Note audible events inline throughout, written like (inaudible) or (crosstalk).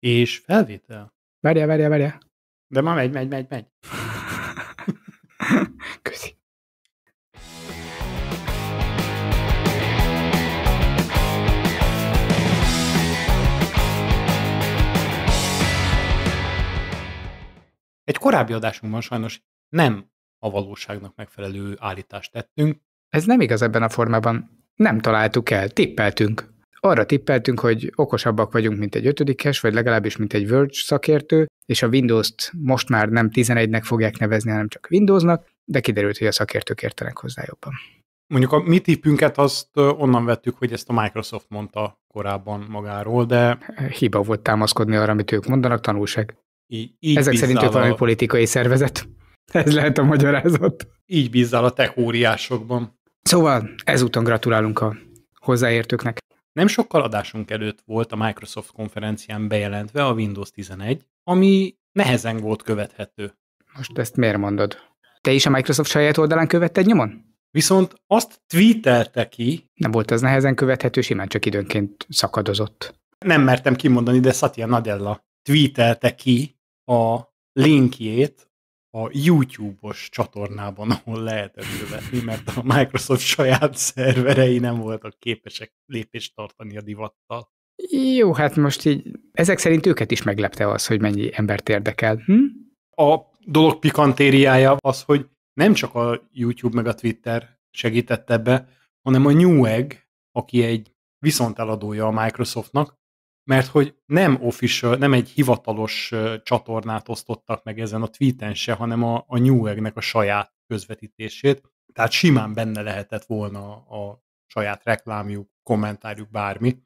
És felvétel. Várjál, várjál, várjál. De ma megy, megy, megy, megy. (laughs) Köszi. Egy korábbi adásunkban sajnos nem a valóságnak megfelelő állítást tettünk. Ez nem igaz ebben a formában. Nem találtuk el, tippeltünk arra tippeltünk, hogy okosabbak vagyunk, mint egy ötödikes, vagy legalábbis, mint egy Verge szakértő, és a Windows-t most már nem 11-nek fogják nevezni, hanem csak Windowsnak, de kiderült, hogy a szakértők értenek hozzá jobban. Mondjuk a mi tippünket azt onnan vettük, hogy ezt a Microsoft mondta korábban magáról, de... Hiba volt támaszkodni arra, amit ők mondanak, tanulság. Így, így Ezek szerint ők valami a... politikai szervezet. (laughs) Ez lehet a magyarázat. Így bízzál a techóriásokban. Szóval ezúton gratulálunk a hozzáértőknek. Nem sokkal adásunk előtt volt a Microsoft konferencián bejelentve a Windows 11, ami nehezen volt követhető. Most ezt miért mondod? Te is a Microsoft saját oldalán követted nyomon? Viszont azt tweetelte ki... Nem volt ez nehezen követhető, simán csak időnként szakadozott. Nem mertem kimondani, de Satya Nadella tweetelte ki a linkjét a YouTube-os csatornában, ahol lehetett követni, mert a Microsoft saját szerverei nem voltak képesek lépést tartani a divattal. Jó, hát most így ezek szerint őket is meglepte az, hogy mennyi embert érdekel. Hm? A dolog pikantériája az, hogy nem csak a YouTube meg a Twitter segítette ebbe, hanem a Newegg, aki egy viszonteladója a Microsoftnak, mert hogy nem official, nem egy hivatalos csatornát osztottak meg ezen a tweeten se, hanem a, a Newegg-nek a saját közvetítését, tehát simán benne lehetett volna a saját reklámjuk, kommentárjuk, bármi.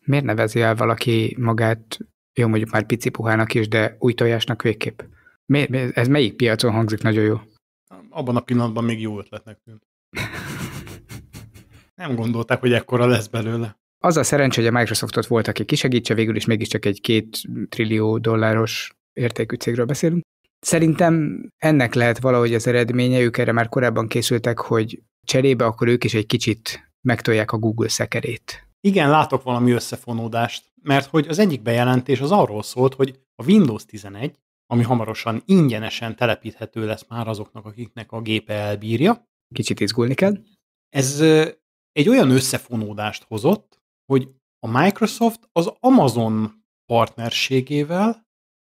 Miért nevezi el valaki magát, jó mondjuk már pici puhának is, de új tojásnak végképp? Miért, ez melyik piacon hangzik nagyon jó? Abban a pillanatban még jó ötletnek tűnt. Nem gondolták, hogy ekkora lesz belőle. Az a szerencsé, hogy a Microsoftot volt, aki kisegítse, végül is mégiscsak egy két trillió dolláros értékű cégről beszélünk. Szerintem ennek lehet valahogy az eredménye, ők erre már korábban készültek, hogy cserébe akkor ők is egy kicsit megtolják a Google szekerét. Igen, látok valami összefonódást, mert hogy az egyik bejelentés az arról szólt, hogy a Windows 11, ami hamarosan ingyenesen telepíthető lesz már azoknak, akiknek a gépe elbírja. Kicsit izgulni kell. Ez egy olyan összefonódást hozott, hogy a Microsoft az Amazon partnerségével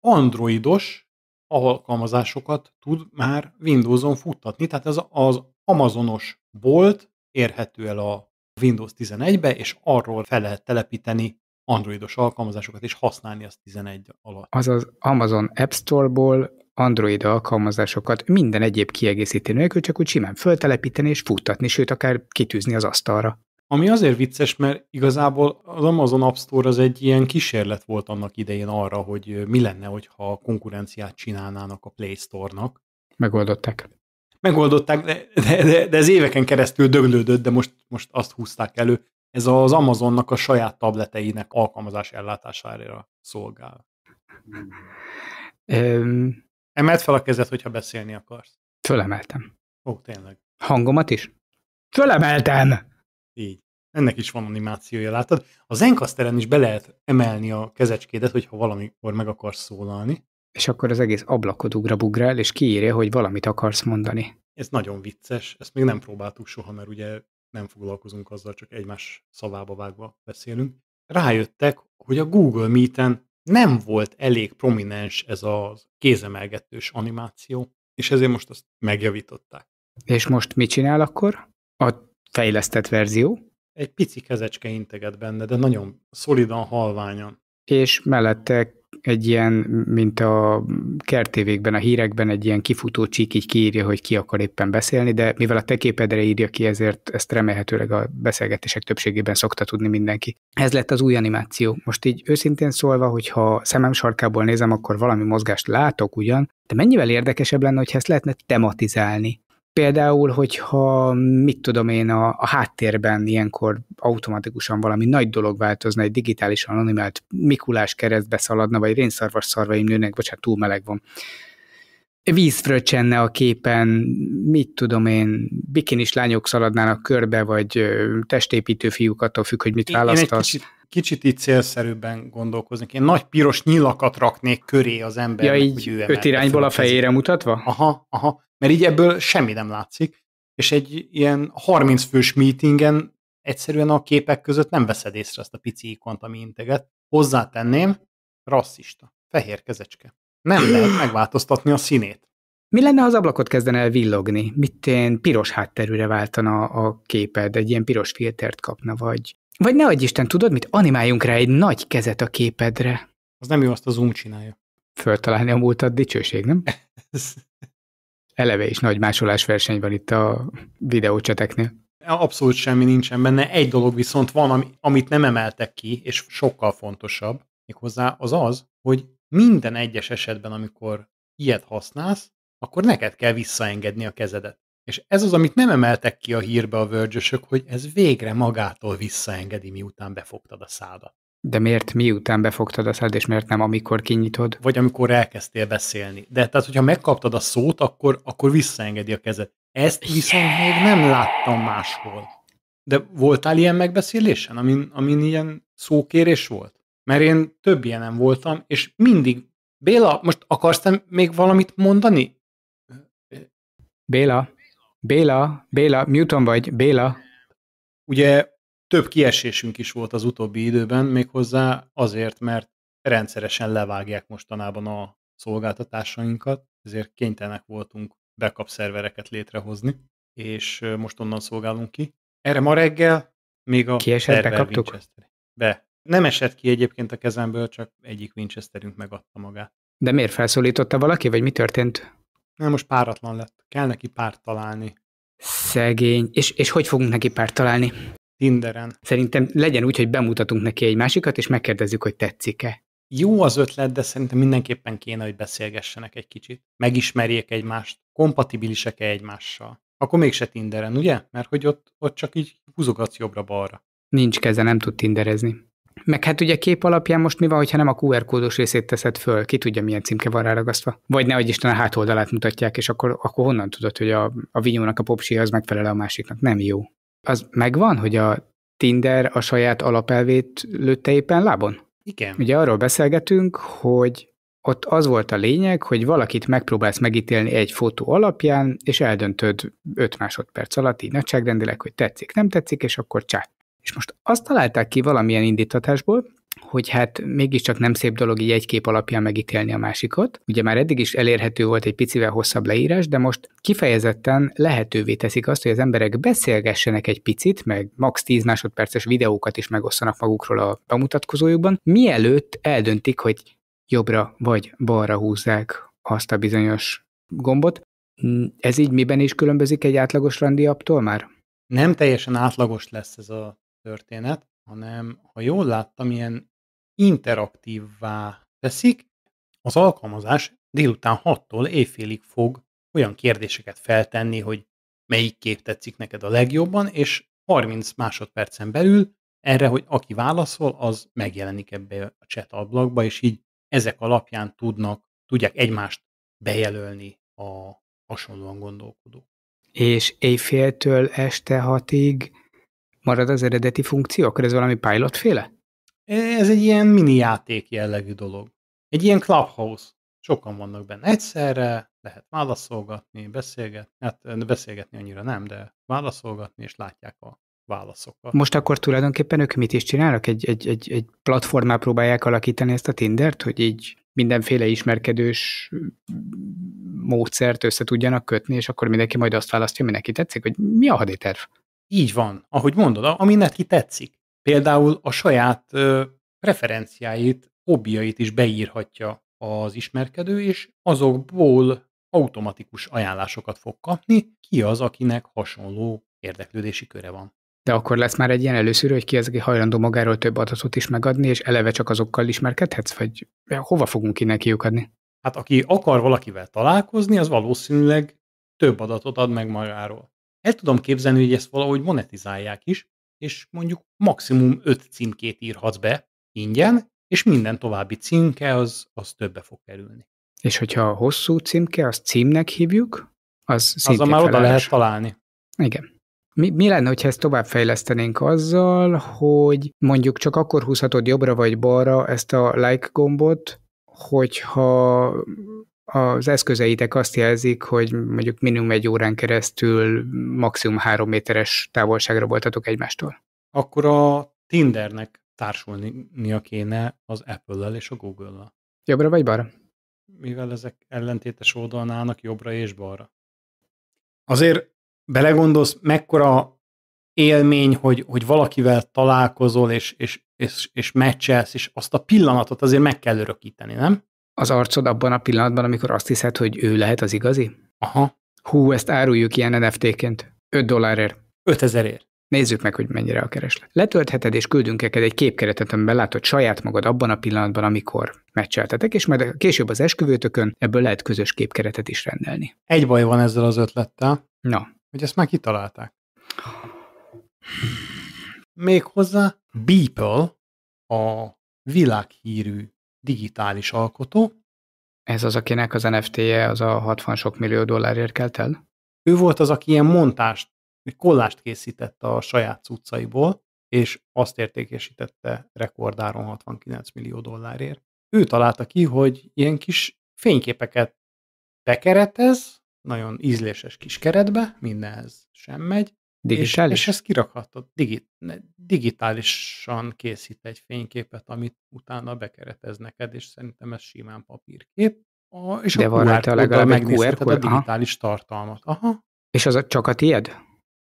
androidos alkalmazásokat tud már Windows-on futtatni, tehát ez az Amazonos bolt érhető el a Windows 11-be, és arról fel lehet telepíteni androidos alkalmazásokat, és használni azt 11 alatt. Az az Amazon App Store-ból android alkalmazásokat minden egyéb kiegészítő nélkül csak úgy simán föltelepíteni és futtatni, sőt akár kitűzni az asztalra. Ami azért vicces, mert igazából az Amazon App Store az egy ilyen kísérlet volt annak idején arra, hogy mi lenne, hogyha konkurenciát csinálnának a Play Store-nak. Megoldották. Megoldották, de, de, de, de ez éveken keresztül döglődött, de most, most azt húzták elő. Ez az Amazonnak a saját tableteinek alkalmazás ellátására szolgál. Um, Emeld fel a kezed, hogyha beszélni akarsz. Fölemeltem. Ó, tényleg. Hangomat is? Fölemeltem! így. Ennek is van animációja, látod? A zenkaszteren is be lehet emelni a kezecskédet, hogyha valamikor meg akarsz szólalni. És akkor az egész ablakod bugrál és kiírja, hogy valamit akarsz mondani. Ez nagyon vicces, ezt még nem próbáltuk soha, mert ugye nem foglalkozunk azzal, csak egymás szavába vágva beszélünk. Rájöttek, hogy a Google Meet-en nem volt elég prominens ez a kézemelgetős animáció, és ezért most azt megjavították. És most mit csinál akkor? A fejlesztett verzió. Egy pici kezecske integet benne, de nagyon szolidan, halványan. És mellette egy ilyen, mint a kertévékben, a hírekben egy ilyen kifutó csík így kiírja, hogy ki akar éppen beszélni, de mivel a te képedre írja ki, ezért ezt remélhetőleg a beszélgetések többségében szokta tudni mindenki. Ez lett az új animáció. Most így őszintén szólva, hogyha szemem sarkából nézem, akkor valami mozgást látok ugyan, de mennyivel érdekesebb lenne, hogy ezt lehetne tematizálni. Például, hogyha mit tudom én, a, a háttérben ilyenkor automatikusan valami nagy dolog változna, egy digitálisan animált Mikulás keresztbe szaladna, vagy rénszarvas szarvaim nőnek, bocsánat, túl meleg van. Vízfröccsenne a képen, mit tudom én, bikinis lányok szaladnának körbe, vagy testépítő fiúk, attól függ, hogy mit választasz. Én egy kicsit kicsit így célszerűbben gondolkoznék. Én nagy piros nyilakat raknék köré az ember, ja, így hogy ő öt irányból a fejére mutatva? Aha, aha. Mert így ebből semmi nem látszik. És egy ilyen 30 fős meetingen egyszerűen a képek között nem veszed észre azt a pici ikont, ami integet. Hozzátenném, rasszista, fehér kezecske. Nem lehet (clears throat) megváltoztatni a színét. Mi lenne, ha az ablakot kezden el villogni? Mit én piros hátterűre váltana a képed, egy ilyen piros filtert kapna, vagy vagy ne adj Isten, tudod mit? Animáljunk rá egy nagy kezet a képedre. Az nem jó, azt a Zoom csinálja. Föltalálni a múltad dicsőség, nem? (laughs) Eleve is nagy másolás verseny van itt a videócseteknél. Abszolút semmi nincsen benne. Egy dolog viszont van, ami, amit nem emeltek ki, és sokkal fontosabb, méghozzá az az, hogy minden egyes esetben, amikor ilyet használsz, akkor neked kell visszaengedni a kezedet. És ez az, amit nem emeltek ki a hírbe a vörgyösök, hogy ez végre magától visszaengedi, miután befogtad a szádat. De miért miután befogtad a szád, és miért nem amikor kinyitod? Vagy amikor elkezdtél beszélni. De tehát, hogyha megkaptad a szót, akkor, akkor visszaengedi a kezed. Ezt viszont yeah. még nem láttam máshol. De voltál ilyen megbeszélésen, amin, amin ilyen szókérés volt? Mert én több ilyen nem voltam, és mindig... Béla, most akarsz e még valamit mondani? Béla? Béla, Béla, Newton vagy, Béla. Ugye több kiesésünk is volt az utóbbi időben, méghozzá azért, mert rendszeresen levágják mostanában a szolgáltatásainkat, ezért kénytelenek voltunk backup szervereket létrehozni, és most onnan szolgálunk ki. Erre ma reggel még a Kiesett, bekaptuk? Be. Nem esett ki egyébként a kezemből, csak egyik Winchesterünk megadta magát. De miért felszólította valaki, vagy mi történt? Na most páratlan lett. Kell neki párt találni. Szegény. És, és hogy fogunk neki párt találni? Tinderen. Szerintem legyen úgy, hogy bemutatunk neki egy másikat, és megkérdezzük, hogy tetszik-e. Jó az ötlet, de szerintem mindenképpen kéne, hogy beszélgessenek egy kicsit. Megismerjék egymást. Kompatibilisek-e egymással? Akkor mégse Tinderen, ugye? Mert hogy ott, ott csak így húzogatsz jobbra-balra. Nincs keze, nem tud tinderezni. Meg hát ugye kép alapján most mi van, hogyha nem a QR kódos részét teszed föl, ki tudja milyen címke van ráragasztva. Vagy nehogy Isten a hátoldalát mutatják, és akkor, akkor honnan tudod, hogy a, a vinyónak a popsi az megfelel a másiknak? Nem jó. Az megvan, hogy a Tinder a saját alapelvét lőtte éppen lábon? Igen. Ugye arról beszélgetünk, hogy ott az volt a lényeg, hogy valakit megpróbálsz megítélni egy fotó alapján, és eldöntöd 5 másodperc alatt így nagyságrendileg, hogy tetszik, nem tetszik, és akkor csát. És most azt találták ki valamilyen indítatásból, hogy hát mégiscsak nem szép dolog így egy kép alapján megítélni a másikot. Ugye már eddig is elérhető volt egy picivel hosszabb leírás, de most kifejezetten lehetővé teszik azt, hogy az emberek beszélgessenek egy picit, meg max 10 másodperces videókat is megosszanak magukról a bemutatkozójukban, mielőtt eldöntik, hogy jobbra vagy balra húzzák azt a bizonyos gombot. Ez így miben is különbözik egy átlagos randi aptól már? Nem teljesen átlagos lesz ez a történet, hanem ha jól láttam, ilyen interaktívvá teszik, az alkalmazás délután 6-tól éjfélig fog olyan kérdéseket feltenni, hogy melyik kép tetszik neked a legjobban, és 30 másodpercen belül erre, hogy aki válaszol, az megjelenik ebbe a chat ablakba, és így ezek alapján tudnak, tudják egymást bejelölni a hasonlóan gondolkodók. És éjféltől este hatig marad az eredeti funkció? Akkor ez valami pilotféle? E, ez egy ilyen mini játék jellegű dolog. Egy ilyen clubhouse. Sokan vannak benne egyszerre, lehet válaszolgatni, beszélgetni, hát beszélgetni annyira nem, de válaszolgatni, és látják a válaszokat. Most akkor tulajdonképpen ők mit is csinálnak? Egy, egy, egy, egy platformá próbálják alakítani ezt a Tindert, hogy így mindenféle ismerkedős módszert össze tudjanak kötni, és akkor mindenki majd azt választja, neki tetszik, hogy mi a haditerv? Így van, ahogy mondod, ami neki tetszik. Például a saját ö, preferenciáit, hobbiait is beírhatja az ismerkedő, és azokból automatikus ajánlásokat fog kapni, ki az, akinek hasonló érdeklődési köre van. De akkor lesz már egy ilyen először, hogy ki az, aki hajlandó magáról több adatot is megadni, és eleve csak azokkal ismerkedhetsz, vagy hova fogunk innen kiukadni? Hát aki akar valakivel találkozni, az valószínűleg több adatot ad meg magáról. El tudom képzelni, hogy ezt valahogy monetizálják is, és mondjuk maximum 5 címkét írhatsz be ingyen, és minden további címke az, az többe fog kerülni. És hogyha a hosszú címke, azt címnek hívjuk, az szintén Azzal már oda lehet találni. Igen. Mi, mi lenne, ha ezt továbbfejlesztenénk azzal, hogy mondjuk csak akkor húzhatod jobbra vagy balra ezt a like gombot, hogyha az eszközeitek azt jelzik, hogy mondjuk minimum egy órán keresztül maximum három méteres távolságra voltatok egymástól. Akkor a Tindernek társulnia kéne az Apple-lel és a Google-lel. Jobbra vagy balra? Mivel ezek ellentétes oldalon állnak, jobbra és balra. Azért belegondolsz, mekkora élmény, hogy, hogy valakivel találkozol, és, és, és, és meccselsz, és azt a pillanatot azért meg kell örökíteni, nem? az arcod abban a pillanatban, amikor azt hiszed, hogy ő lehet az igazi? Aha. Hú, ezt áruljuk ilyen NFT-ként. 5 dollárért. 5000 ezerért. Nézzük meg, hogy mennyire a kereslet. Letöltheted és küldünk neked egy képkeretet, amiben látod saját magad abban a pillanatban, amikor meccseltetek, és majd később az esküvőtökön ebből lehet közös képkeretet is rendelni. Egy baj van ezzel az ötlettel. Na. Hogy ezt már kitalálták. Méghozzá Beeple, a világhírű digitális alkotó. Ez az, akinek az NFT-je az a 60 sok millió dollárért kelt el? Ő volt az, aki ilyen montást, egy kollást készített a saját cuccaiból, és azt értékesítette rekordáron 69 millió dollárért. Ő találta ki, hogy ilyen kis fényképeket bekeretez, nagyon ízléses kis keretbe, mindenhez sem megy, Digitális? És, és ezt kirakhatod, digi, digitálisan készít egy fényképet, amit utána bekeretez neked, és szerintem ez simán papírkép. A, és De a van rajta legalább egy QR a digitális aha. tartalmat. Aha. És az a, csak a tied?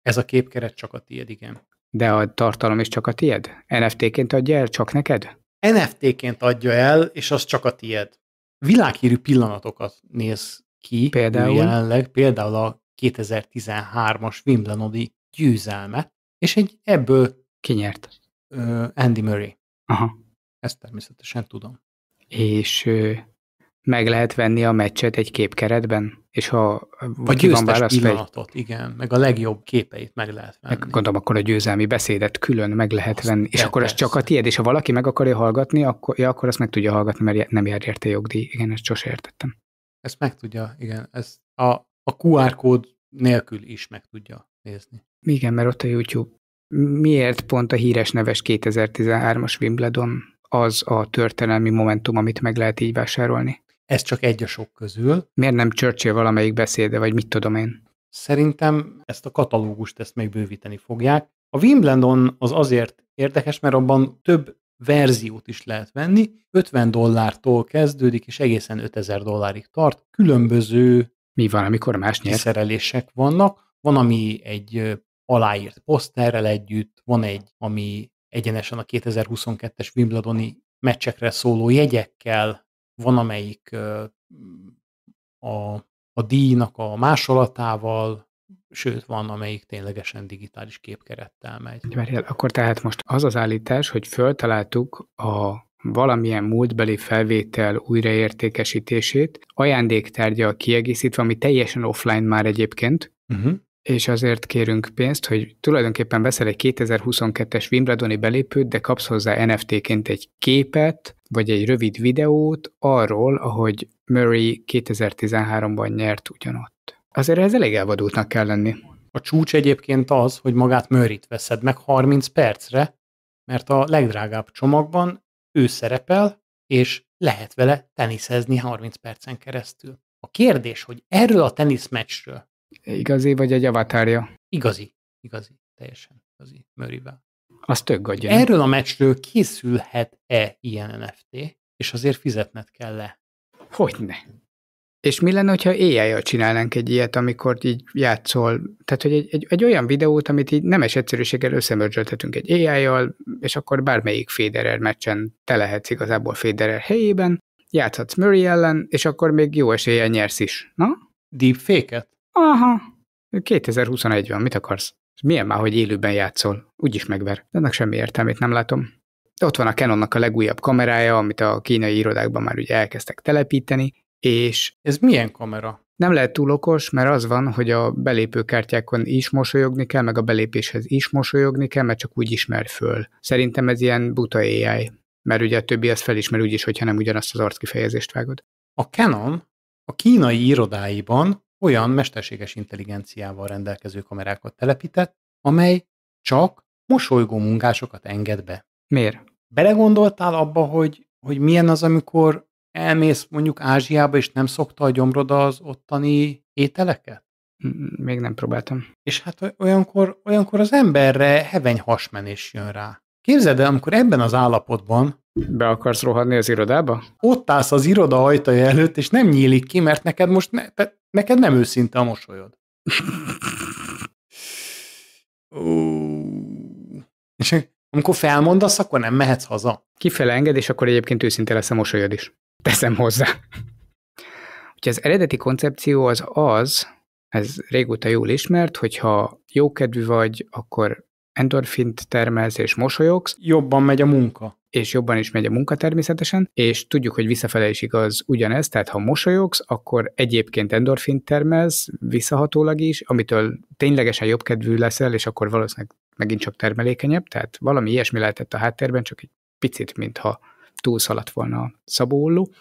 Ez a képkeret csak a tied, igen. De a tartalom is csak a tied? NFT-ként adja el csak neked? NFT-ként adja el, és az csak a tied. Világhírű pillanatokat néz ki például? jelenleg, például a 2013-as Wimbledoni győzelme, és egy ebből kinyert uh, Andy Murray. Aha. Ezt természetesen tudom. És uh, meg lehet venni a meccset egy képkeretben? És ha a győztes válasz, pillanatot, egy... igen, meg a legjobb képeit meg lehet venni. Meg gondolom, akkor a győzelmi beszédet külön meg lehet azt venni, és akkor ez csak a tiéd, és ha valaki meg akarja hallgatni, akkor, ja, akkor azt meg tudja hallgatni, mert nem jár érte jogdíj. Igen, ezt sose értettem. Ezt meg tudja, igen. Ez a, a QR kód nélkül is meg tudja nézni. Igen, mert ott a YouTube. Miért pont a híres neves 2013-as Wimbledon az a történelmi momentum, amit meg lehet így vásárolni? Ez csak egy a sok közül. Miért nem Churchill valamelyik beszéde, vagy mit tudom én? Szerintem ezt a katalógust ezt még bővíteni fogják. A Wimbledon az azért érdekes, mert abban több verziót is lehet venni. 50 dollártól kezdődik, és egészen 5000 dollárig tart. Különböző Mi van, amikor más nyert? szerelések vannak. Van, ami egy aláírt poszterrel együtt, van egy, ami egyenesen a 2022-es Wimbledoni meccsekre szóló jegyekkel, van amelyik a, a díjnak a másolatával, sőt, van, amelyik ténylegesen digitális képkerettel megy. Mert akkor tehát most az az állítás, hogy föltaláltuk a valamilyen múltbeli felvétel újraértékesítését, ajándéktárgya kiegészítve, ami teljesen offline már egyébként, uh-huh és azért kérünk pénzt, hogy tulajdonképpen veszel egy 2022-es Wimbledoni belépőt, de kapsz hozzá NFT-ként egy képet, vagy egy rövid videót arról, ahogy Murray 2013-ban nyert ugyanott. Azért ez elég elvadultnak kell lenni. A csúcs egyébként az, hogy magát Murrayt veszed meg 30 percre, mert a legdrágább csomagban ő szerepel, és lehet vele teniszezni 30 percen keresztül. A kérdés, hogy erről a teniszmeccsről Igazi vagy egy avatárja? Igazi, igazi, teljesen igazi, Mörivel. Az tök gagyja. Erről a meccsről készülhet-e ilyen NFT, és azért fizetned kell le? Hogyne. És mi lenne, ha éjjel csinálnánk egy ilyet, amikor így játszol, tehát hogy egy, egy, egy olyan videót, amit így nemes egyszerűséggel összemörzsöltetünk egy éjjel, és akkor bármelyik Federer meccsen te lehetsz igazából Federer helyében, játszhatsz Murray ellen, és akkor még jó eséllyel nyersz is, na? Deepfake-et? Aha. 2021 van, mit akarsz? Milyen már, hogy élőben játszol? Úgyis megver. De Ennek semmi értelmét nem látom. De ott van a Canonnak a legújabb kamerája, amit a kínai irodákban már ugye elkezdtek telepíteni, és... Ez milyen kamera? Nem lehet túl okos, mert az van, hogy a belépőkártyákon is mosolyogni kell, meg a belépéshez is mosolyogni kell, mert csak úgy ismer föl. Szerintem ez ilyen buta AI, mert ugye a többi azt felismer is, hogyha nem ugyanazt az arckifejezést vágod. A Canon a kínai irodáiban olyan mesterséges intelligenciával rendelkező kamerákat telepített, amely csak mosolygó munkásokat enged be. Miért? Belegondoltál abba, hogy, hogy milyen az, amikor elmész mondjuk Ázsiába, és nem szokta a gyomrod az ottani ételeket? Még nem próbáltam. És hát olyankor, olyankor az emberre heveny hasmenés jön rá. Képzeld el, amikor ebben az állapotban be akarsz rohanni az irodába? Ott állsz az iroda ajtaja előtt, és nem nyílik ki, mert neked most ne, te, neked nem őszinte a mosolyod. és amikor felmondasz, akkor nem mehetsz haza. Kifele enged, és akkor egyébként őszinte lesz a mosolyod is. Teszem hozzá. Úgyhogy az eredeti koncepció az az, ez régóta jól ismert, hogyha jókedvű vagy, akkor endorfint termelsz és mosolyogsz. Jobban megy a munka. És jobban is megy a munka természetesen, és tudjuk, hogy visszafele is igaz ugyanez, tehát ha mosolyogsz, akkor egyébként endorfint termelsz visszahatólag is, amitől ténylegesen kedvű leszel, és akkor valószínűleg megint csak termelékenyebb, tehát valami ilyesmi lehetett a háttérben, csak egy picit, mintha túlszaladt volna a szabóolló.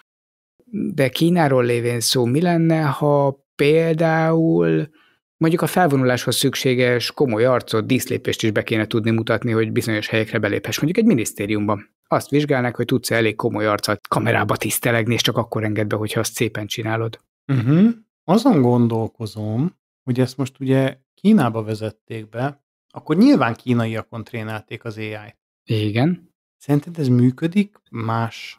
De Kínáról lévén szó, mi lenne, ha például Mondjuk a felvonuláshoz szükséges komoly arcot, díszlépést is be kéne tudni mutatni, hogy bizonyos helyekre beléphess, mondjuk egy minisztériumban. Azt vizsgálnak, hogy tudsz elég komoly arcot kamerába tisztelegni, és csak akkor enged be, hogyha azt szépen csinálod. Uh-huh. Azon gondolkozom, hogy ezt most ugye Kínába vezették be, akkor nyilván kínaiakon trénálték az AI-t. Igen. Szerinted ez működik más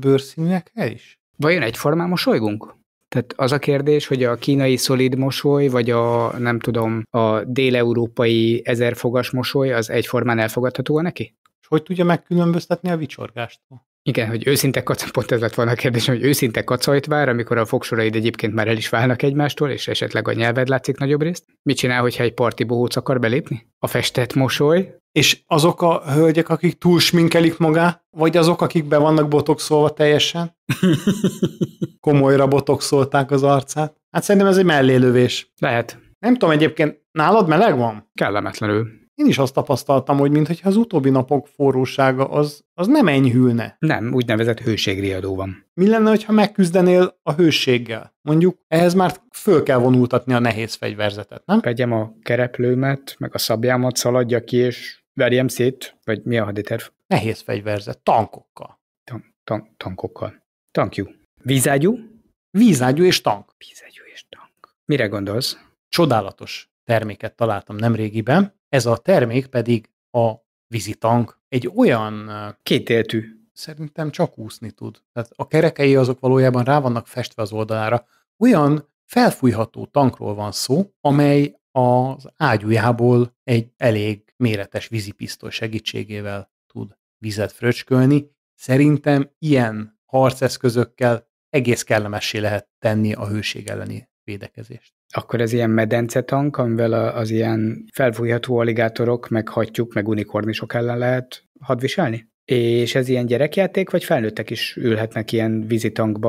bőrszínűekkel is? Vajon egyformán mosolygunk? Tehát az a kérdés, hogy a kínai szolid mosoly, vagy a nem tudom, a déleurópai ezerfogas mosoly, az egyformán elfogadható neki? És hogy tudja megkülönböztetni a vicsorgástól? Igen, hogy őszinte kacajt, (laughs) pont ez lett volna a kérdés, hogy őszinte kacajt vár, amikor a fogsoraid egyébként már el is válnak egymástól, és esetleg a nyelved látszik nagyobb részt. Mit csinál, hogyha egy parti bohóc akar belépni? A festett mosoly, és azok a hölgyek, akik túlsminkelik magá, vagy azok, akik be vannak botoxolva teljesen? (laughs) Komolyra botoxolták az arcát. Hát szerintem ez egy mellélövés. Lehet. Nem tudom, egyébként nálad meleg van? Kellemetlenül én is azt tapasztaltam, hogy mintha az utóbbi napok forrósága az, az nem enyhülne. Nem, úgynevezett hőségriadó van. Mi lenne, ha megküzdenél a hőséggel? Mondjuk ehhez már föl kell vonultatni a nehéz fegyverzetet, nem? Vegyem a kereplőmet, meg a szabjámat, szaladja ki, és verjem szét, vagy mi a haditerv? Nehéz fegyverzet, tankokkal. Tan- tan- tankokkal. Tankjú. Vízágyú? Vízágyú és tank. Vízágyú és tank. Mire gondolsz? Csodálatos terméket találtam nemrégiben ez a termék pedig a vízitank. Egy olyan... Kétéltű. Szerintem csak úszni tud. Tehát a kerekei azok valójában rá vannak festve az oldalára. Olyan felfújható tankról van szó, amely az ágyújából egy elég méretes vízipisztoly segítségével tud vizet fröcskölni. Szerintem ilyen harceszközökkel egész kellemessé lehet tenni a hőség elleni védekezést. Akkor ez ilyen medencetank, amivel az ilyen felfújható aligátorok, meg hatjuk, meg unikornisok ellen lehet hadviselni? És ez ilyen gyerekjáték, vagy felnőttek is ülhetnek ilyen vízitankba,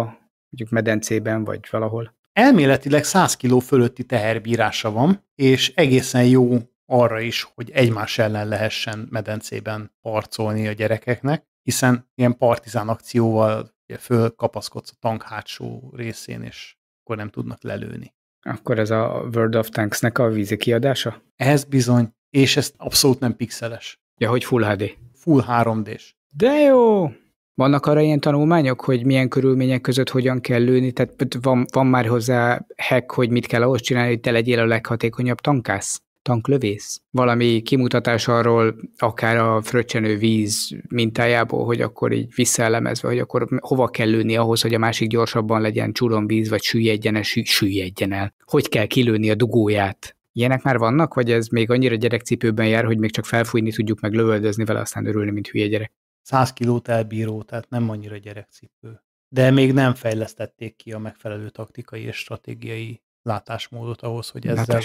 mondjuk medencében, vagy valahol? Elméletileg 100 kiló fölötti teherbírása van, és egészen jó arra is, hogy egymás ellen lehessen medencében harcolni a gyerekeknek, hiszen ilyen partizán akcióval fölkapaszkodsz a tank hátsó részén, és akkor nem tudnak lelőni. Akkor ez a World of Tanks-nek a vízi kiadása? Ez bizony, és ez abszolút nem pixeles. Ja, hogy Full HD. Full 3D-s. De jó! Vannak arra ilyen tanulmányok, hogy milyen körülmények között hogyan kell lőni? Tehát van, van már hozzá hack, hogy mit kell ahhoz csinálni, hogy te legyél a leghatékonyabb tankász? tanklövész? Valami kimutatás arról, akár a fröccsenő víz mintájából, hogy akkor így visszaelemezve, hogy akkor hova kell lőni ahhoz, hogy a másik gyorsabban legyen víz vagy süllyedjen el, süllyedjen el. Hogy kell kilőni a dugóját? Ilyenek már vannak, vagy ez még annyira gyerekcipőben jár, hogy még csak felfújni tudjuk, meg lövöldözni vele, aztán örülni, mint hülye gyerek? 100 kilót elbíró, tehát nem annyira gyerekcipő. De még nem fejlesztették ki a megfelelő taktikai és stratégiai látásmódot ahhoz, hogy ezzel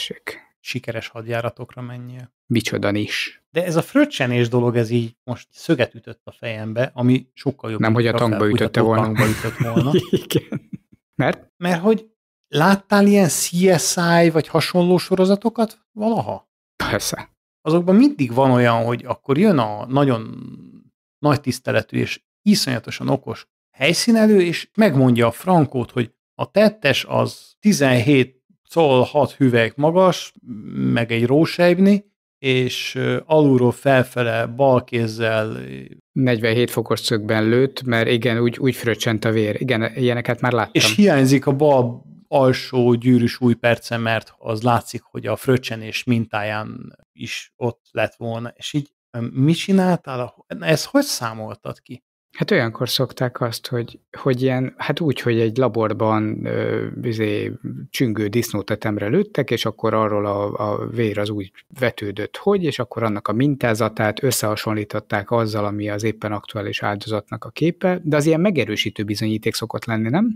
sikeres hadjáratokra menjél. Micsoda is. De ez a fröccsenés dolog, ez így most szöget ütött a fejembe, ami sokkal jobb. Nem, hogy a tankba ütötte volna. Tankba ütött volna. (laughs) Igen. Mert? Mert hogy láttál ilyen CSI vagy hasonló sorozatokat valaha? Persze. Azokban mindig van olyan, hogy akkor jön a nagyon nagy tiszteletű és iszonyatosan okos helyszínelő, és megmondja a frankót, hogy a tettes az 17 szóval hat hüvelyk magas, meg egy rósejbni, és alulról felfele bal kézzel 47 fokos szögben lőtt, mert igen, úgy, úgy fröccsent a vér. Igen, ilyeneket már láttam. És hiányzik a bal alsó gyűrűs perce, mert az látszik, hogy a fröccsenés mintáján is ott lett volna. És így mit csináltál? Ezt hogy számoltad ki? Hát olyankor szokták azt, hogy, hogy ilyen, hát úgy, hogy egy laborban ö, izé, csüngő disznótetemre lőttek, és akkor arról a, a vér az úgy vetődött, hogy, és akkor annak a mintázatát összehasonlították azzal, ami az éppen aktuális áldozatnak a képe, de az ilyen megerősítő bizonyíték szokott lenni, nem?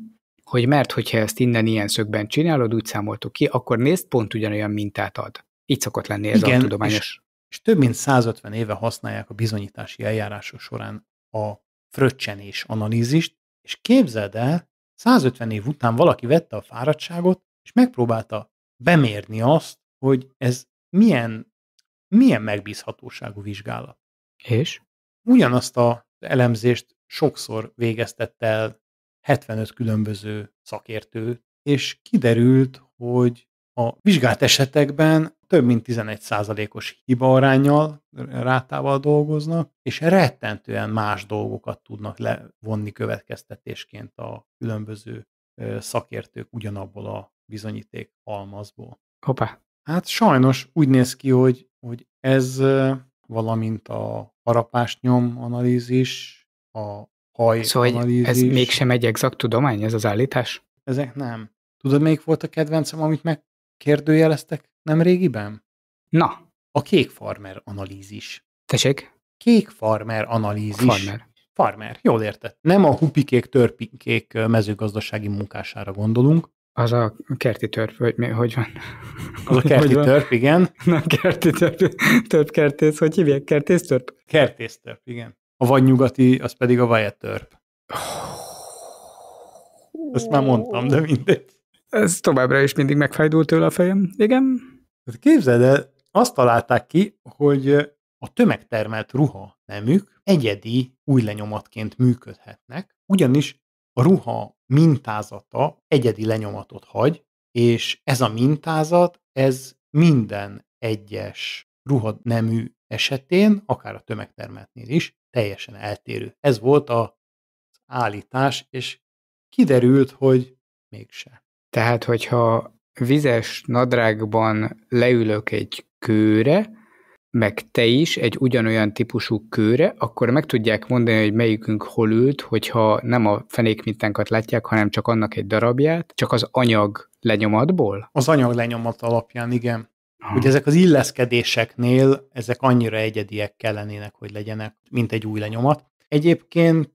Hogy mert, hogyha ezt innen ilyen szögben csinálod, úgy számoltuk ki, akkor nézd, pont ugyanolyan mintát ad. Így szokott lenni ez Igen, a tudományos. És, és több mint 150 éve használják a bizonyítási eljárások során a fröccsenés analízist, és képzeld el, 150 év után valaki vette a fáradtságot, és megpróbálta bemérni azt, hogy ez milyen, milyen megbízhatóságú vizsgálat. És? Ugyanazt a elemzést sokszor végeztett el 75 különböző szakértő, és kiderült, hogy a vizsgált esetekben több mint 11%-os arányjal rátával dolgoznak, és rettentően más dolgokat tudnak levonni következtetésként a különböző szakértők ugyanabból a bizonyíték halmazból. Hoppá. Hát sajnos úgy néz ki, hogy, hogy ez valamint a harapásnyom analízis, a haj szóval analízis. ez mégsem egy exakt tudomány, ez az állítás? Ezek nem. Tudod, melyik volt a kedvencem, amit megkérdőjeleztek nem régiben? Na. A kék farmer analízis. Tessék? Kék farmer analízis. Farmer. Farmer, jól értett. Nem a hupikék, törpikék mezőgazdasági munkására gondolunk. Az a kerti törp, hogy, mi, hogy van? Az a kerti törp, igen. Nem kerti törp, törp kertész, hogy hívják? Kertész törp? Kertész törp, igen. A vagy nyugati, az pedig a vajet törp. Ezt már mondtam, de mindegy. Ez továbbra is mindig megfájdult tőle a fejem. Igen? Képzeld el, azt találták ki, hogy a tömegtermelt ruha nemük egyedi új lenyomatként működhetnek, ugyanis a ruha mintázata egyedi lenyomatot hagy, és ez a mintázat, ez minden egyes ruhanemű esetén, akár a tömegtermeltnél is, teljesen eltérő. Ez volt az állítás, és kiderült, hogy mégse. Tehát, hogyha vizes nadrágban leülök egy kőre, meg te is egy ugyanolyan típusú kőre, akkor meg tudják mondani, hogy melyikünk hol ült, hogyha nem a fenékmintánkat látják, hanem csak annak egy darabját, csak az anyag lenyomatból? Az anyag lenyomat alapján, igen. Aha. Ugye ezek az illeszkedéseknél ezek annyira egyediek kellenének, hogy legyenek, mint egy új lenyomat. Egyébként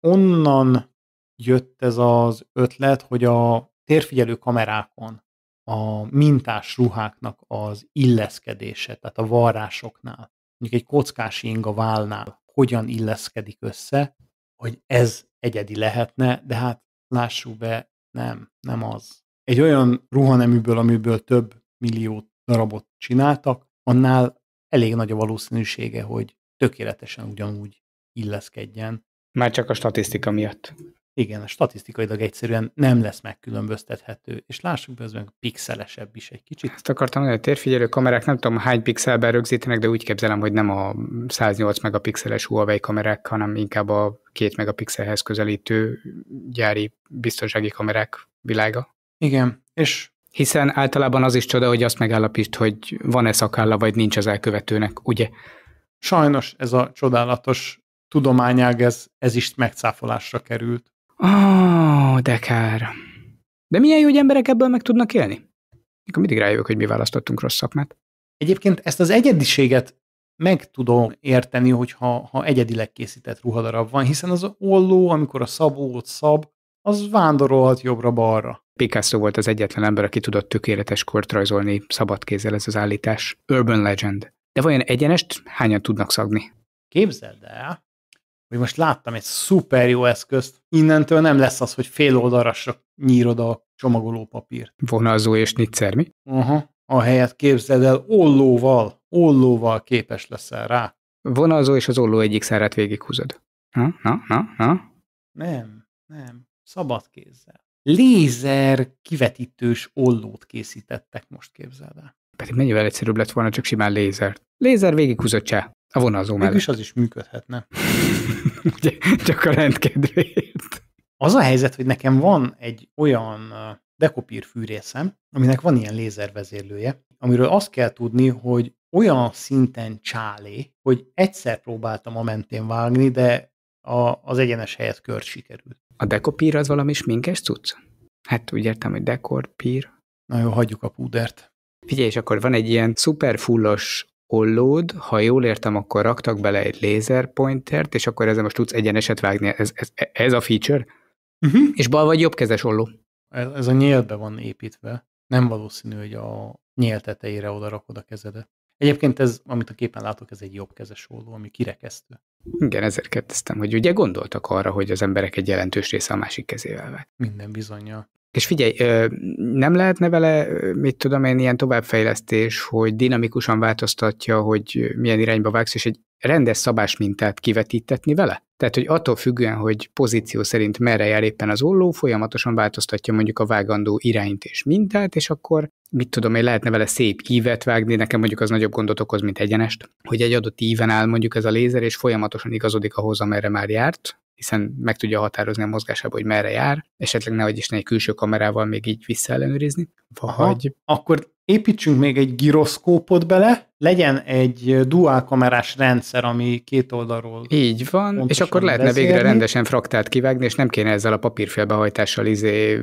onnan jött ez az ötlet, hogy a térfigyelő kamerákon a mintás ruháknak az illeszkedése, tehát a varrásoknál, mondjuk egy kockás inga válnál, hogyan illeszkedik össze, hogy ez egyedi lehetne, de hát lássuk be, nem, nem az. Egy olyan ruhaneműből, amiből több millió darabot csináltak, annál elég nagy a valószínűsége, hogy tökéletesen ugyanúgy illeszkedjen. Már csak a statisztika miatt igen, statisztikailag egyszerűen nem lesz megkülönböztethető. És lássuk be, ez meg pixelesebb is egy kicsit. Ezt akartam mondani, a térfigyelő kamerák nem tudom hány pixelben rögzítenek, de úgy képzelem, hogy nem a 108 megapixeles Huawei kamerák, hanem inkább a 2 megapixelhez közelítő gyári biztonsági kamerák világa. Igen, és hiszen általában az is csoda, hogy azt megállapít, hogy van-e szakálla, vagy nincs az elkövetőnek, ugye? Sajnos ez a csodálatos tudományág, ez, ez is megcáfolásra került. Ó, de kár. De milyen jó, hogy emberek ebből meg tudnak élni? Akkor mindig rájövök, hogy mi választottunk rossz szakmát. Egyébként ezt az egyediséget meg tudom érteni, hogyha ha egyedileg készített ruhadarab van, hiszen az olló, amikor a szabót szab, az vándorolhat jobbra-balra. Picasso volt az egyetlen ember, aki tudott tökéletes kort rajzolni szabad kézzel, ez az állítás. Urban legend. De vajon egyenest hányan tudnak szagni? Képzeld el, hogy most láttam egy szuper jó eszközt, innentől nem lesz az, hogy fél oldalra csak nyírod a csomagoló papír. Vonalzó és nitszer, mi? Aha, helyet képzeld el, ollóval, ollóval képes leszel rá. Vonalzó és az olló egyik szárát végighúzod. Na, na, na, na. Nem, nem, szabad kézzel. Lézer kivetítős ollót készítettek, most képzeld el. Pedig mennyivel egyszerűbb lett volna csak simán lézer? Lézer végighúzott se a vonalzó mellett. Mégis az is működhetne. (laughs) (laughs) Csak a rendkedvéért. Az a helyzet, hogy nekem van egy olyan dekopír fűrészem, aminek van ilyen lézervezérlője, amiről azt kell tudni, hogy olyan szinten csálé, hogy egyszer próbáltam a mentén vágni, de a, az egyenes helyet kört sikerült. A dekopír az valami sminkes cucc? Hát úgy értem, hogy dekorpír. Na jó, hagyjuk a púdert. Figyelj, és akkor van egy ilyen szuper fullos ollód, ha jól értem, akkor raktak bele egy lézerpointert, és akkor ezzel most tudsz egyeneset vágni. Ez, ez, ez a feature. Uh-huh. És bal vagy jobb kezes olló. Ez, ez a nyélbe van építve. Nem valószínű, hogy a nyél tetejére oda rakod a kezedet. Egyébként ez, amit a képen látok, ez egy jobb kezes olló, ami kirekesztő. Igen, ezért kérdeztem, hogy ugye gondoltak arra, hogy az emberek egy jelentős része a másik kezével vett. Minden bizonyja. És figyelj, nem lehetne vele, mit tudom én, ilyen továbbfejlesztés, hogy dinamikusan változtatja, hogy milyen irányba vágsz, és egy rendes szabás mintát kivetítetni vele? Tehát, hogy attól függően, hogy pozíció szerint merre jár éppen az olló, folyamatosan változtatja mondjuk a vágandó irányt és mintát, és akkor mit tudom én, lehetne vele szép ívet vágni, nekem mondjuk az nagyobb gondot okoz, mint egyenest, hogy egy adott íven áll mondjuk ez a lézer, és folyamatosan igazodik ahhoz, amerre már járt, hiszen meg tudja határozni a mozgásába, hogy merre jár, esetleg nehogy is ne egy külső kamerával még így visszaellenőrizni. Vagy... Aha, akkor építsünk még egy gyroszkópot bele, legyen egy dual kamerás rendszer, ami két oldalról... Így van, és akkor lehetne beszélni. végre rendesen fraktált kivágni, és nem kéne ezzel a papírfélbehajtással izé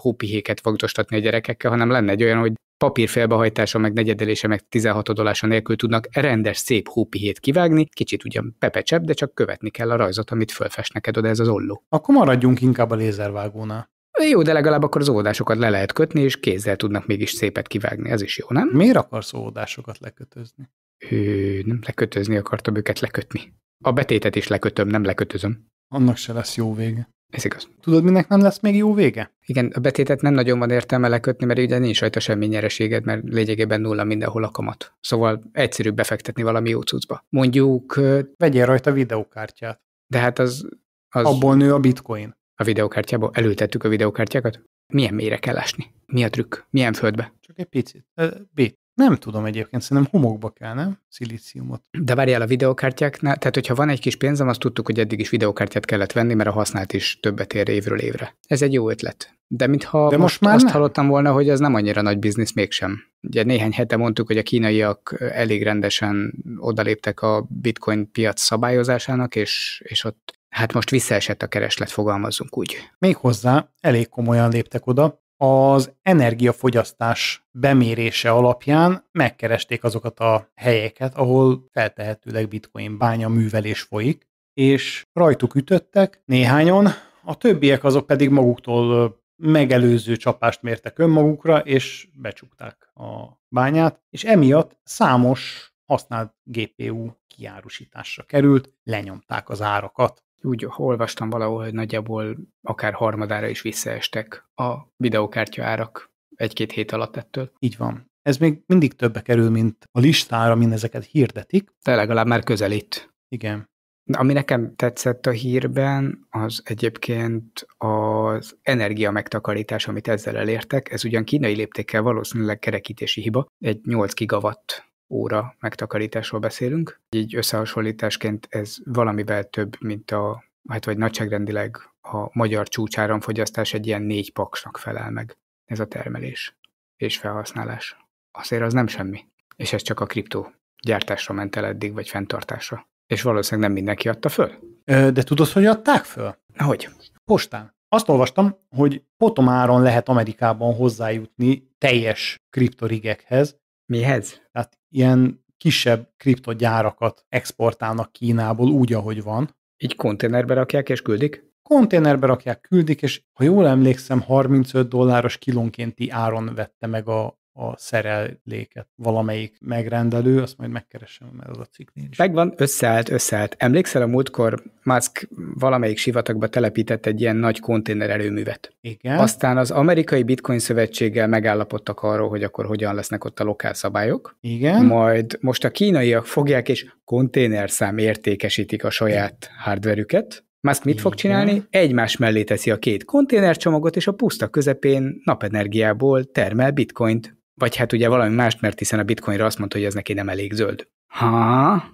hópihéket fogdostatni a gyerekekkel, hanem lenne egy olyan, hogy papírfélbehajtása, meg negyedelése, meg 16 odolása nélkül tudnak rendes, szép hópihét kivágni, kicsit ugyan pepecsebb, de csak követni kell a rajzot, amit fölfest neked oda ez az olló. Akkor maradjunk inkább a lézervágónál. Jó, de legalább akkor az óvodásokat le lehet kötni, és kézzel tudnak mégis szépet kivágni, ez is jó, nem? Miért akarsz óvodásokat lekötözni? Ő, nem lekötözni akartam őket lekötni. A betétet is lekötöm, nem lekötözöm. Annak se lesz jó vége. Ez igaz. Tudod, minek nem lesz még jó vége? Igen, a betétet nem nagyon van értelme lekötni, mert ugye nincs rajta semmi nyereséged, mert lényegében nulla mindenhol a kamat. Szóval egyszerűbb befektetni valami jó cuccba. Mondjuk... Vegyél rajta videókártyát. De hát az... az... Abból nő a bitcoin a videokártyába, előtettük a videokártyákat. Milyen mélyre kell esni? Mi a trükk? Milyen földbe? Csak egy picit. B. Nem tudom egyébként, szerintem homokba kell, nem? Szilíciumot. De várjál a videokártyáknál, tehát hogyha van egy kis pénzem, azt tudtuk, hogy eddig is videokártyát kellett venni, mert a használt is többet ér évről évre. Ez egy jó ötlet. De mintha De most, most már azt nem. hallottam volna, hogy ez nem annyira nagy biznisz mégsem. Ugye néhány hete mondtuk, hogy a kínaiak elég rendesen odaléptek a bitcoin piac szabályozásának, és, és ott hát most visszaesett a kereslet, fogalmazunk úgy. Méghozzá elég komolyan léptek oda, az energiafogyasztás bemérése alapján megkeresték azokat a helyeket, ahol feltehetőleg bitcoin bánya művelés folyik, és rajtuk ütöttek néhányon. a többiek azok pedig maguktól megelőző csapást mértek önmagukra, és becsukták a bányát, és emiatt számos használt GPU kiárusításra került, lenyomták az árakat úgy olvastam valahol, hogy nagyjából akár harmadára is visszaestek a videokártya árak egy-két hét alatt ettől. Így van. Ez még mindig többe kerül, mint a listára, mint ezeket hirdetik. De legalább már közelít. Igen. ami nekem tetszett a hírben, az egyébként az energia megtakarítás, amit ezzel elértek. Ez ugyan kínai léptékkel valószínűleg kerekítési hiba, egy 8 gigawatt óra megtakarításról beszélünk. Így összehasonlításként ez valamivel több, mint a, hát vagy nagyságrendileg a magyar csúcsáramfogyasztás egy ilyen négy paksnak felel meg ez a termelés és felhasználás. Azért az nem semmi. És ez csak a kriptó gyártásra ment el eddig, vagy fenntartásra. És valószínűleg nem mindenki adta föl. De tudod, hogy adták föl? Hogy? Postán. Azt olvastam, hogy potomáron lehet Amerikában hozzájutni teljes kriptorigekhez, Mihez? Tehát ilyen kisebb kriptogyárakat exportálnak Kínából úgy, ahogy van. Így konténerbe rakják és küldik? Konténerbe rakják, küldik, és ha jól emlékszem, 35 dolláros kilónkénti áron vette meg a a szereléket valamelyik megrendelő, azt majd megkeresem, mert az a cikk nincs. Megvan, összeállt, összeállt. Emlékszel a múltkor Musk valamelyik sivatagba telepített egy ilyen nagy konténer előművet. Igen. Aztán az amerikai bitcoin szövetséggel megállapodtak arról, hogy akkor hogyan lesznek ott a lokál szabályok? Igen. Majd most a kínaiak fogják és konténerszám értékesítik a saját hardverüket, Musk mit Igen. fog csinálni? Egymás mellé teszi a két konténercsomagot, és a puszta közepén napenergiából termel bitcoint. Vagy hát ugye valami mást, mert hiszen a bitcoinra azt mondta, hogy ez neki nem elég zöld. Ha,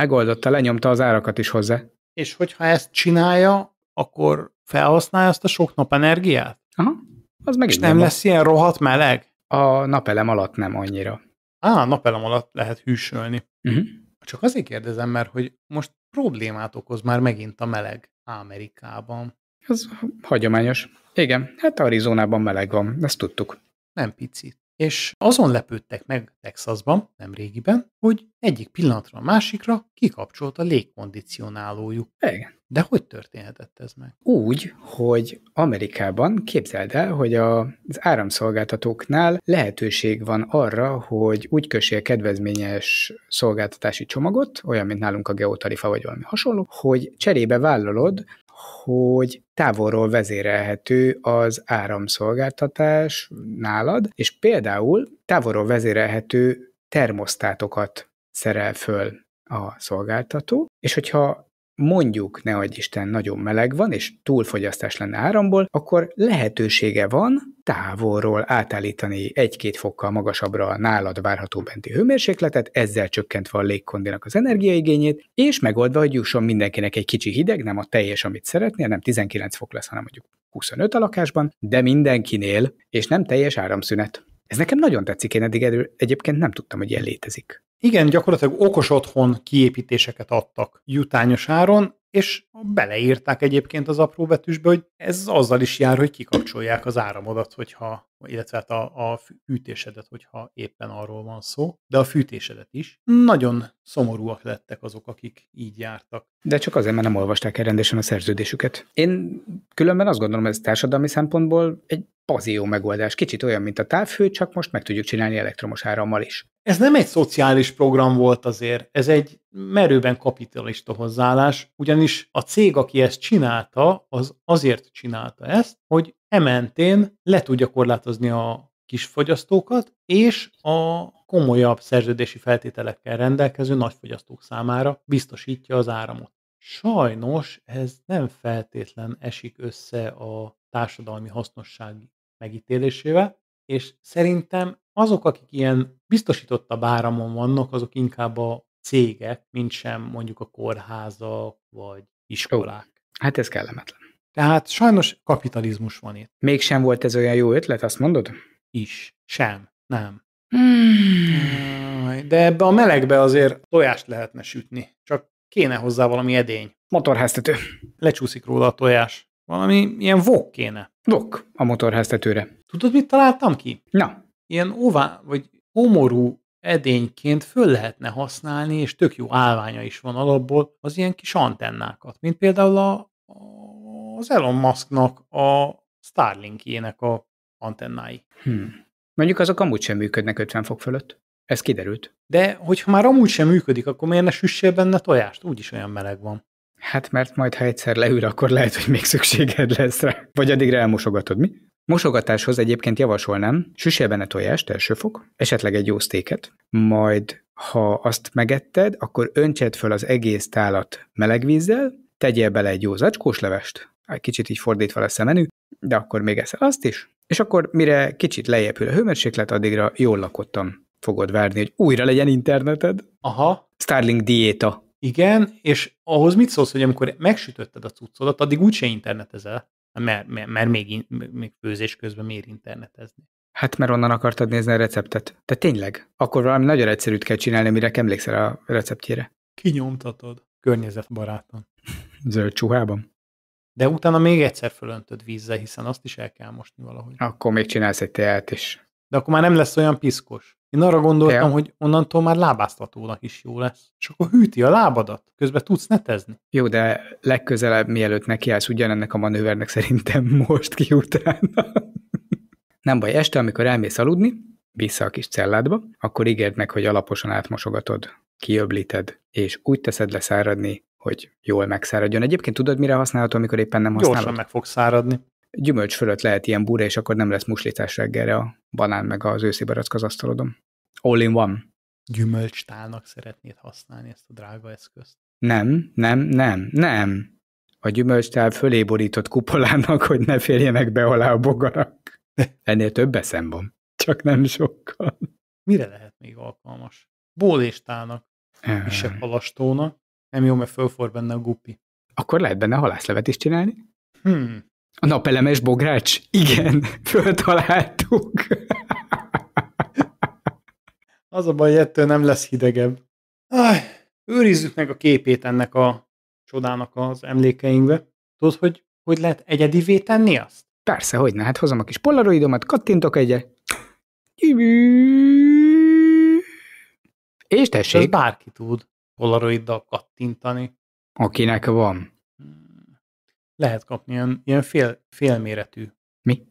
megoldotta, lenyomta az árakat is hozzá. És hogyha ezt csinálja, akkor felhasználja azt a sok napenergiát? Aha, az meg És nem, lesz ilyen rohadt meleg? A napelem alatt nem annyira. Á, napelem alatt lehet hűsölni. Uh-huh. Csak azért kérdezem, mert hogy most problémát okoz már megint a meleg Amerikában. Ez hagyományos. Igen, hát Arizonában meleg van, ezt tudtuk. Nem picit és azon lepődtek meg Texasban, nem régiben, hogy egyik pillanatra a másikra kikapcsolt a légkondicionálójuk. Igen. De hogy történhetett ez meg? Úgy, hogy Amerikában képzeld el, hogy az áramszolgáltatóknál lehetőség van arra, hogy úgy kössél kedvezményes szolgáltatási csomagot, olyan, mint nálunk a geotarifa vagy valami hasonló, hogy cserébe vállalod hogy távolról vezérelhető az áramszolgáltatás nálad, és például távolról vezérelhető termosztátokat szerel föl a szolgáltató, és hogyha mondjuk, ne adj Isten, nagyon meleg van, és túlfogyasztás lenne áramból, akkor lehetősége van távolról átállítani egy-két fokkal magasabbra a nálad várható benti hőmérsékletet, ezzel csökkentve a légkondinak az energiaigényét, és megoldva, hogy jusson mindenkinek egy kicsi hideg, nem a teljes, amit szeretnél, nem 19 fok lesz, hanem mondjuk 25 a lakásban, de mindenkinél, és nem teljes áramszünet. Ez nekem nagyon tetszik, én eddig erről egyébként nem tudtam, hogy ilyen létezik. Igen, gyakorlatilag okos otthon kiépítéseket adtak jutányos áron, és beleírták egyébként az apró betűsbe, hogy ez azzal is jár, hogy kikapcsolják az áramodat, hogyha, illetve hát a, a fűtésedet, hogyha éppen arról van szó, de a fűtésedet is. Nagyon szomorúak lettek azok, akik így jártak. De csak azért, mert nem olvasták el rendesen a szerződésüket. Én különben azt gondolom, ez társadalmi szempontból egy pazió megoldás. Kicsit olyan, mint a távhő, csak most meg tudjuk csinálni elektromos árammal is. Ez nem egy szociális program volt azért, ez egy merőben kapitalista hozzáállás, ugyanis a cég, aki ezt csinálta, az azért csinálta ezt, hogy ementén le tudja korlátozni a kisfogyasztókat, és a komolyabb szerződési feltételekkel rendelkező nagyfogyasztók számára biztosítja az áramot. Sajnos ez nem feltétlen esik össze a társadalmi hasznosság megítélésével, és szerintem azok, akik ilyen a báramon vannak, azok inkább a cégek, mint sem mondjuk a kórházak, vagy iskolák. hát ez kellemetlen. Tehát sajnos kapitalizmus van itt. Mégsem volt ez olyan jó ötlet, azt mondod? Is. Sem. Nem. Hmm. De ebbe a melegbe azért tojást lehetne sütni. Csak kéne hozzá valami edény. Motorháztető. Lecsúszik róla a tojás. Valami ilyen vok kéne. Vok, a motorháztetőre. Tudod, mit találtam ki? Na. Ilyen óvá, vagy homorú edényként föl lehetne használni, és tök jó állványa is van alapból, az ilyen kis antennákat, mint például a, az Elon Musknak a ének a antennái. Hmm. Mondjuk azok amúgy sem működnek 50 fok fölött. Ez kiderült. De hogyha már amúgy sem működik, akkor miért ne süssél benne tojást? Úgyis olyan meleg van. Hát mert majd, ha egyszer leül, akkor lehet, hogy még szükséged lesz rá. Vagy addigra elmosogatod, mi? Mosogatáshoz egyébként javasolnám süssél benne tojást, első fok, esetleg egy jó sztéket, majd ha azt megetted, akkor öntsed föl az egész tálat meleg vízzel, tegyél bele egy jó zacskós levest, egy kicsit így fordítva lesz a menü, de akkor még eszel azt is, és akkor mire kicsit lejjebb a hőmérséklet, addigra jól lakottam fogod várni, hogy újra legyen interneted. Aha. Starlink diéta igen, és ahhoz mit szólsz, hogy amikor megsütötted a cuccodat, addig úgyse internetezel, mert, mert, mert még, még főzés közben miért internetezni? Hát mert onnan akartad nézni a receptet. Te tényleg? Akkor valami nagyon egyszerűt kell csinálni, mire emlékszel a receptjére. Kinyomtatod környezetbaráton. Zöld csuhában. De utána még egyszer fölöntöd vízzel, hiszen azt is el kell mosni valahogy. Akkor még csinálsz egy teát is. De akkor már nem lesz olyan piszkos. Én arra gondoltam, ja. hogy onnantól már lábáztatónak is jó lesz. És akkor hűti a lábadat, közben tudsz netezni. Jó, de legközelebb, mielőtt nekiállsz ugyanennek a manővernek szerintem (laughs) most ki utána. Nem baj, este, amikor elmész aludni, vissza a kis celládba, akkor ígérd meg, hogy alaposan átmosogatod, kiöblíted, és úgy teszed le száradni, hogy jól megszáradjon. Egyébként tudod, mire használható, amikor éppen nem használod? Gyorsan meg fog száradni gyümölcs fölött lehet ilyen búra, és akkor nem lesz muslitás reggelre a banán meg az őszi barack az asztalodon. All in one. Gyümölcstálnak szeretnéd használni ezt a drága eszközt? Nem, nem, nem, nem. A gyümölcstál fölé borított kupolának, hogy ne férjenek be alá a bogarak. Ennél több eszem van, csak nem sokkal. Mire lehet még alkalmas? Bóléstálnak, se palastónak. Nem jó, mert fölfor benne a gupi. Akkor lehet benne halászlevet is csinálni? Hmm. A napelemes bogrács? Igen, föltaláltuk. Az a baj, hogy ettől nem lesz hidegebb. Aj, őrizzük meg a képét ennek a csodának az emlékeinkbe. Tudod, hogy hogy lehet egyedivé tenni azt? Persze, hogy ne. Hát hozom a kis polaroidomat, kattintok egyet. És tessék. Ez bárki tud polaroiddal kattintani. Akinek van lehet kapni ilyen, ilyen fél, félméretű. Mi?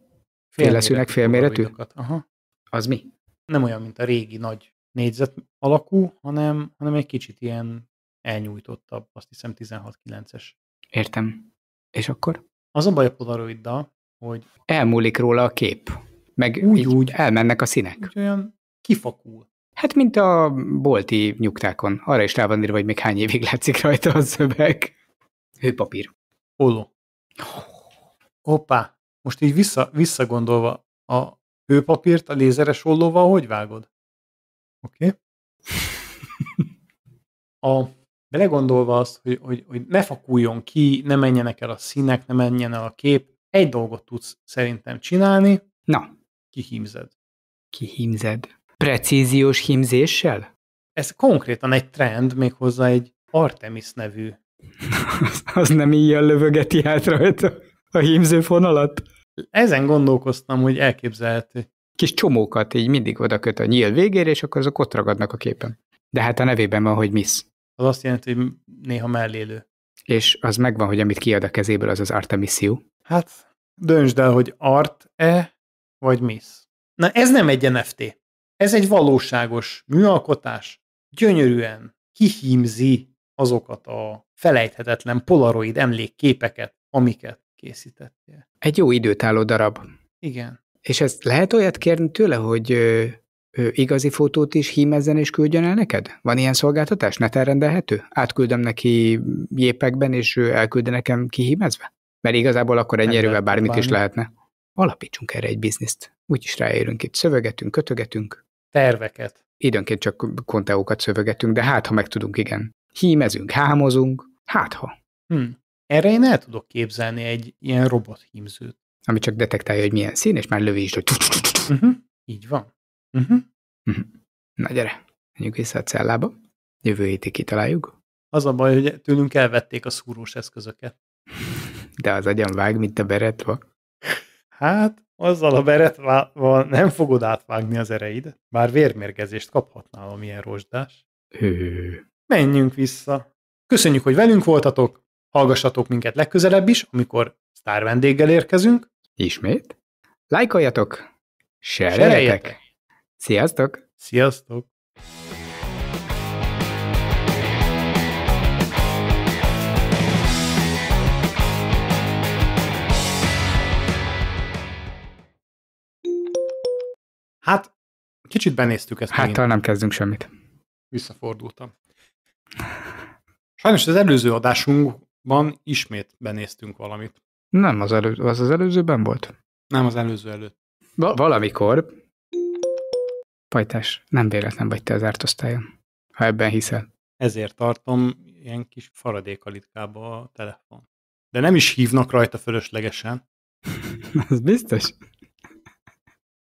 Féleszűnek félméretű? félméretű? Aha. Az mi? Nem olyan, mint a régi nagy négyzet alakú, hanem, hanem egy kicsit ilyen elnyújtottabb, azt hiszem 16-9-es. Értem. És akkor? Az a baj a polaroiddal, hogy... Elmúlik róla a kép. Meg úgy, úgy elmennek a színek. Úgy olyan kifakul. Hát, mint a bolti nyugtákon. Arra is rá van írva, hogy még hány évig látszik rajta a szöveg. Hőpapír. Póló. Hoppá, most így vissza, visszagondolva, a hőpapírt a lézeres ollóval hogy vágod? Oké. Okay. A belegondolva azt, hogy, hogy, hogy ne fakuljon ki, ne menjenek el a színek, ne menjen el a kép, egy dolgot tudsz szerintem csinálni. Na. Kihímzed. Kihímzed. Precíziós hímzéssel? Ez konkrétan egy trend, méghozzá egy Artemis nevű az nem így lövögeti át rajta a fonalat. Ezen gondolkoztam, hogy elképzelhető. Kis csomókat így mindig oda köt a nyíl végére, és akkor azok ott ragadnak a képen. De hát a nevében van, hogy misz. Az azt jelenti, hogy néha mellélő. És az megvan, hogy amit kiad a kezéből, az az Artemisiu. Hát döntsd el, hogy art-e vagy misz. Na ez nem egy NFT. Ez egy valóságos műalkotás. Gyönyörűen kihímzi azokat a felejthetetlen polaroid emlékképeket, amiket készítettél. Egy jó időtálló darab. Igen. És ezt lehet olyat kérni tőle, hogy ő, ő igazi fotót is hímezzen és küldjön el neked? Van ilyen szolgáltatás? Ne rendelhető? Átküldöm neki jépekben, és ő elkülde nekem kihímezve? Mert igazából akkor ennyi erővel bármit bármi. is lehetne. Alapítsunk erre egy bizniszt. Úgyis ráérünk itt, szövegetünk, kötögetünk. Terveket. Időnként csak konteókat szövegetünk, de hát, ha meg tudunk, igen hímezünk, hámozunk, hát ha. Hmm. Erre én el tudok képzelni egy ilyen robot hímzőt. Ami csak detektálja, hogy milyen szín, és már lövi is, hogy... Uh-huh. Így van. Uh-huh. Uh-huh. Na gyere, menjünk vissza a cellába. Jövő héti kitaláljuk. Az a baj, hogy tőlünk elvették a szúrós eszközöket. De az agyam vág, mint a beretva. Hát, azzal a beretvával nem fogod átvágni az ereid, bár vérmérgezést kaphatnál, amilyen rozsdás. Hű menjünk vissza. Köszönjük, hogy velünk voltatok, hallgassatok minket legközelebb is, amikor sztár vendéggel érkezünk. Ismét. Lájkoljatok, sereljetek. Sziasztok! Sziasztok! Hát, kicsit benéztük ezt. Hát talán nem kezdünk semmit. Visszafordultam. Sajnos az előző adásunkban ismét benéztünk valamit. Nem, az, elő, az az előzőben volt? Nem, az előző előtt. Va- valamikor. Pajtás, nem véletlen vagy te az ártosztályon, ha ebben hiszel. Ezért tartom ilyen kis faradékalitkába a telefon. De nem is hívnak rajta fölöslegesen. Ez (laughs) biztos.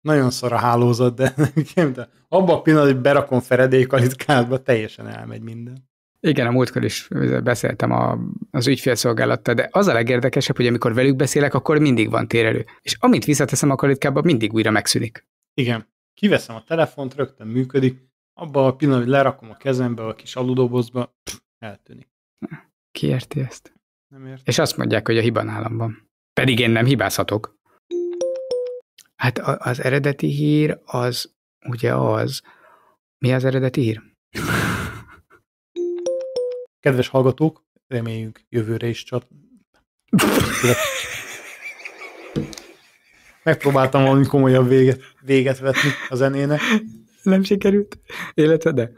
Nagyon szar a hálózat, de, (laughs) de abban a pillanatban, hogy berakom litkádba, teljesen elmegy minden. Igen, a múltkor is beszéltem a, az ügyfélszolgálattal, de az a legérdekesebb, hogy amikor velük beszélek, akkor mindig van térelő. És amit visszateszem a kalitkába, mindig újra megszűnik. Igen. Kiveszem a telefont, rögtön működik, abba a pillanat, hogy lerakom a kezembe a kis aludobozba, eltűnik. Ki érti ezt? Nem érti. És azt mondják, hogy a hiba nálam van. Pedig én nem hibázhatok. Hát az eredeti hír az ugye az, mi az eredeti hír? Kedves hallgatók, reméljük jövőre is csat... (laughs) Megpróbáltam valami komolyabb véget, véget vetni a zenének. Nem sikerült, illetve de.